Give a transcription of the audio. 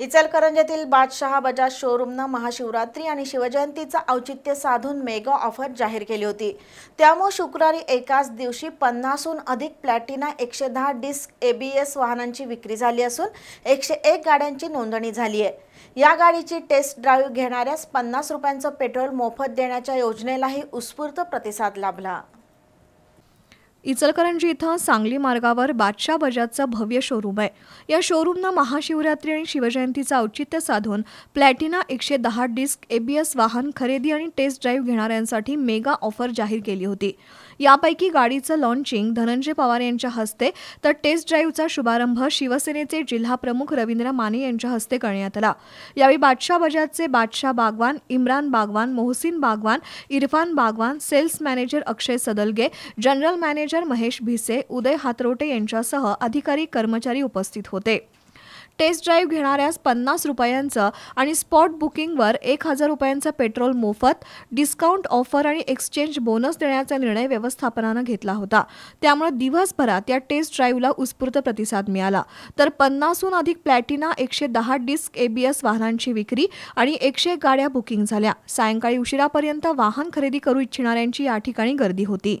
इचलकरंजीतील बादशहा बजाज शोरूमनं महाशिवरात्री आणि शिवजयंतीचं औचित्य साधून मेगा ऑफर जाहीर केली होती त्यामुळे शुक्रवारी एकाच दिवशी पन्नासहून अधिक प्लॅटिना एकशे दहा डिस्क ए बी एस वाहनांची विक्री झाली असून एकशे एक गाड्यांची नोंदणी झाली आहे या गाडीची टेस्ट ड्राईव्ह घेणाऱ्यास पन्नास रुपयांचं पेट्रोल मोफत देण्याच्या योजनेलाही उत्स्फूर्त प्रतिसाद लाभला इचलकरंजी इथं सांगली मार्गावर बादशाह बजाजचं भव्य शोरूम आहे या शोरूमनं महाशिवरात्री आणि शिवजयंतीचं औचित्य साधून प्लॅटिना एकशे दहा डिस्क एबीएस वाहन खरेदी आणि टेस्ट ड्राईव्ह घेणाऱ्यांसाठी मेगा ऑफर जाहीर केली होती यापैकी गाडीचं लॉन्चिंग धनंजय पवार यांच्या हस्ते तर टेस्ट ड्राईव्हचा शुभारंभ शिवसेनेचे जिल्हा प्रमुख रवींद्र माने यांच्या हस्ते करण्यात आला यावेळी बादशाह बजाजचे Badshah Bagwan Imran Bagwan Mohsin Bagwan Irfan Bagwan sales manager Akshay Sadalge general manager manager Mahesh Bhise Uday Hatrote यांच्यासह अधिकारी कर्मचारी उपस्थित होते टेस्ट ड्राईव्ह घेणाऱ्यास पन्नास रुपयांचं आणि स्पॉट बुकिंगवर एक हजार रुपयांचं पेट्रोल मोफत डिस्काउंट ऑफर आणि एक्सचेंज बोनस देण्याचा निर्णय व्यवस्थापनानं घेतला होता त्यामुळे दिवसभरात या टेस्ट ड्राईव्हला उत्स्फूर्त प्रतिसाद मिळाला तर पन्नासहून अधिक प्लॅटिना एकशे दहा डिस्क एबीएस वाहनांची विक्री आणि एकशे गाड्या बुकिंग झाल्या सायंकाळी उशिरापर्यंत वाहन खरेदी करू इच्छिणाऱ्यांची या ठिकाणी गर्दी होती